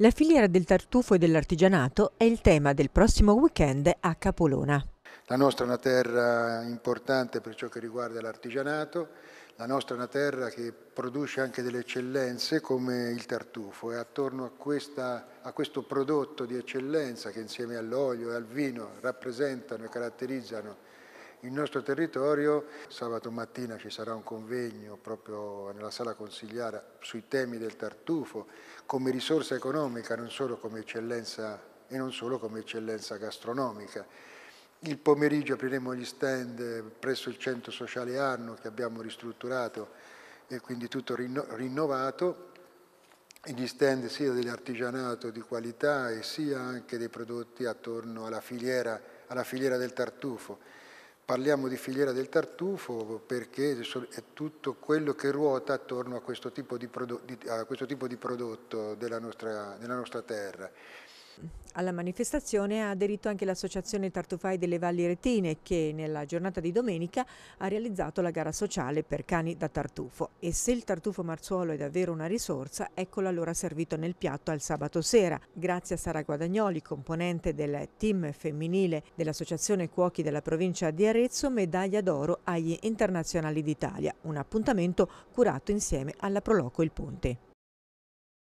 La filiera del tartufo e dell'artigianato è il tema del prossimo weekend a Capolona. La nostra è una terra importante per ciò che riguarda l'artigianato, la nostra è una terra che produce anche delle eccellenze come il tartufo e attorno a, questa, a questo prodotto di eccellenza che insieme all'olio e al vino rappresentano e caratterizzano il nostro territorio. Sabato mattina ci sarà un convegno proprio nella sala consigliara sui temi del tartufo come risorsa economica, non solo come eccellenza e non solo come eccellenza gastronomica. Il pomeriggio apriremo gli stand presso il centro sociale Arno che abbiamo ristrutturato e quindi tutto rinnovato gli stand sia dell'artigianato di qualità e sia anche dei prodotti attorno alla filiera, alla filiera del tartufo. Parliamo di filiera del tartufo perché è tutto quello che ruota attorno a questo tipo di, prodotto, questo tipo di prodotto della nostra, della nostra terra. Alla manifestazione ha aderito anche l'Associazione Tartufai delle Valli Retine che nella giornata di domenica ha realizzato la gara sociale per cani da tartufo e se il tartufo marzuolo è davvero una risorsa, eccolo allora servito nel piatto al sabato sera. Grazie a Sara Guadagnoli, componente del team femminile dell'Associazione Cuochi della provincia di Arezzo, medaglia d'oro agli Internazionali d'Italia, un appuntamento curato insieme alla Proloco Il Ponte.